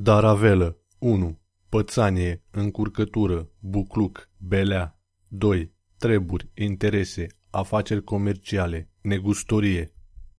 Daravelă 1. Pățanie, încurcătură, bucluc, belea 2. Treburi, interese, afaceri comerciale, negustorie